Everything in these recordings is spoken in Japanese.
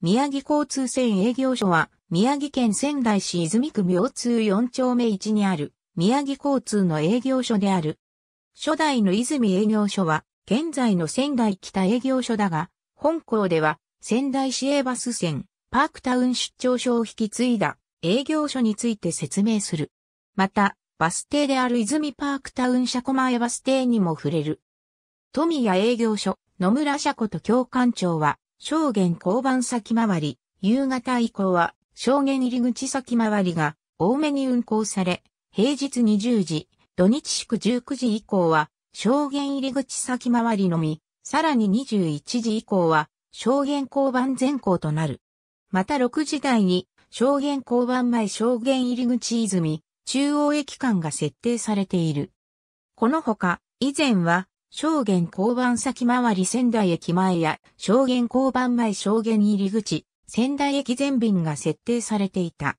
宮城交通線営業所は、宮城県仙台市泉区明通4丁目1にある、宮城交通の営業所である。初代の泉営業所は、現在の仙台北営業所だが、本校では、仙台市営バス線、パークタウン出張所を引き継いだ営業所について説明する。また、バス停である泉パークタウン車庫前バス停にも触れる。富谷営業所、野村車庫と教官長は、証言交番先回り、夕方以降は証言入り口先回りが多めに運行され、平日20時、土日祝19時以降は証言入り口先回りのみ、さらに21時以降は証言交番全校となる。また6時台に証言交番前証言入口泉、中央駅間が設定されている。このほか、以前は証言交番先回り仙台駅前や証言交番前証言入り口、仙台駅全便が設定されていた。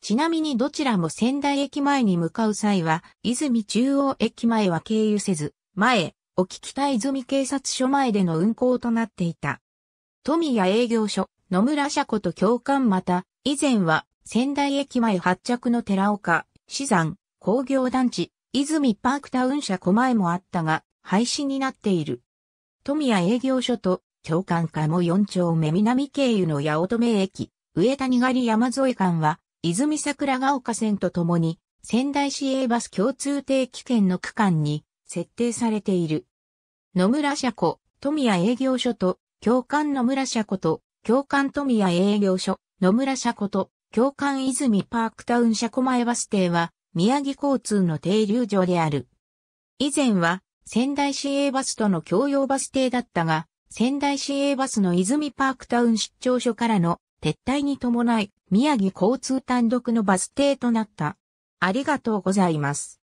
ちなみにどちらも仙台駅前に向かう際は、泉中央駅前は経由せず、前、沖北泉警察署前での運行となっていた。富谷営業所、野村車庫と共感また、以前は仙台駅前発着の寺岡、資山、工業団地、泉パークタウン車小前もあったが、廃止になっている。富谷営業所と共感下も4丁目南経由の八乙女駅、上谷狩山添間は、泉桜ヶ丘線とともに、仙台市営バス共通定期券の区間に設定されている。野村車庫、富谷営業所と、共感野村車庫と、共感富谷営業所、野村車庫と、共感泉パークタウン車庫前バス停は、宮城交通の停留所である。以前は、仙台市営バスとの共用バス停だったが、仙台市営バスの泉パークタウン出張所からの撤退に伴い、宮城交通単独のバス停となった。ありがとうございます。